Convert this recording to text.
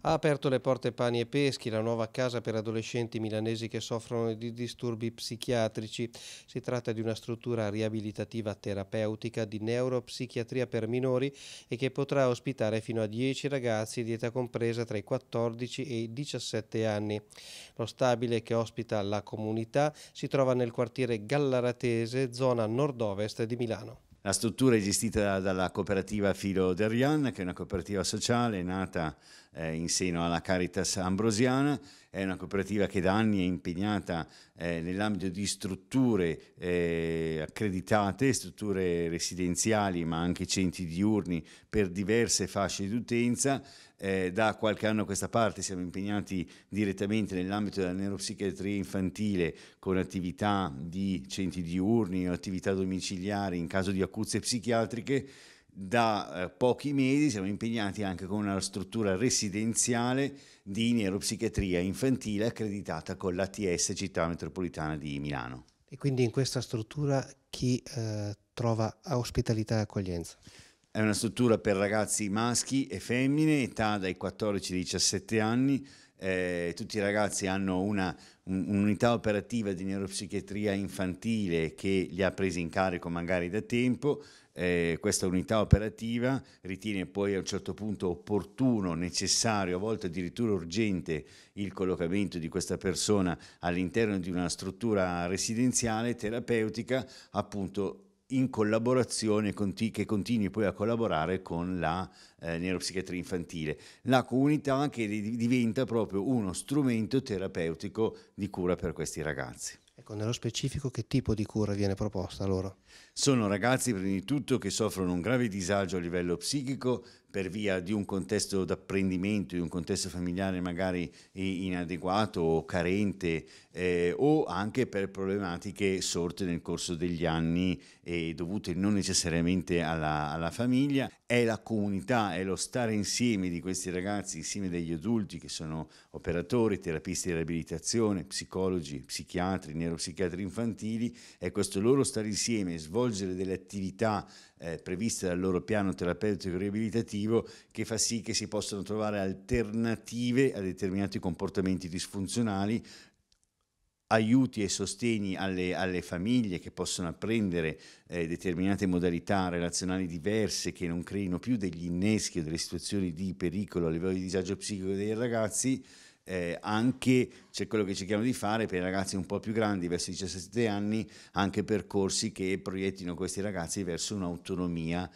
Ha aperto le porte Pani e Peschi, la nuova casa per adolescenti milanesi che soffrono di disturbi psichiatrici. Si tratta di una struttura riabilitativa terapeutica di neuropsichiatria per minori e che potrà ospitare fino a 10 ragazzi di età compresa tra i 14 e i 17 anni. Lo stabile che ospita la comunità si trova nel quartiere Gallaratese, zona nord-ovest di Milano. La struttura è gestita dalla cooperativa Filo Derian, che è una cooperativa sociale nata eh, in seno alla Caritas Ambrosiana, è una cooperativa che da anni è impegnata eh, nell'ambito di strutture eh, accreditate, strutture residenziali ma anche centri diurni per diverse fasce di utenza eh, da qualche anno a questa parte siamo impegnati direttamente nell'ambito della neuropsichiatria infantile con attività di centri diurni, o attività domiciliari in caso di accuzie psichiatriche da eh, pochi mesi siamo impegnati anche con una struttura residenziale di neuropsichiatria infantile accreditata con l'ATS Città Metropolitana di Milano. E quindi in questa struttura chi eh, trova ospitalità e accoglienza? È una struttura per ragazzi maschi e femmine, età dai 14 ai 17 anni. Eh, tutti i ragazzi hanno una, un'unità operativa di neuropsichiatria infantile che li ha presi in carico magari da tempo. Eh, questa unità operativa ritiene poi a un certo punto opportuno, necessario, a volte addirittura urgente il collocamento di questa persona all'interno di una struttura residenziale terapeutica appunto in collaborazione che continui poi a collaborare con la eh, neuropsichiatria infantile. La comunità che diventa proprio uno strumento terapeutico di cura per questi ragazzi. Ecco, nello specifico che tipo di cura viene proposta loro? Sono ragazzi prima di tutto che soffrono un grave disagio a livello psichico per via di un contesto d'apprendimento, di un contesto familiare magari inadeguato o carente eh, o anche per problematiche sorte nel corso degli anni e eh, dovute non necessariamente alla, alla famiglia, è la comunità, è lo stare insieme di questi ragazzi, insieme degli adulti che sono operatori, terapisti di riabilitazione, psicologi, psichiatri, neuropsichiatri infantili, è questo loro stare insieme, svolgere delle attività eh, previste dal loro piano terapeutico riabilitativo che fa sì che si possano trovare alternative a determinati comportamenti disfunzionali aiuti e sostegni alle, alle, famiglie che possono apprendere eh, determinate modalità relazionali diverse che non creino più degli inneschi o delle situazioni di pericolo a livello di disagio psichico dei ragazzi eh, anche c'è quello che cerchiamo di fare per i ragazzi un po' più grandi, verso i 17 anni, anche percorsi che proiettino questi ragazzi verso un'autonomia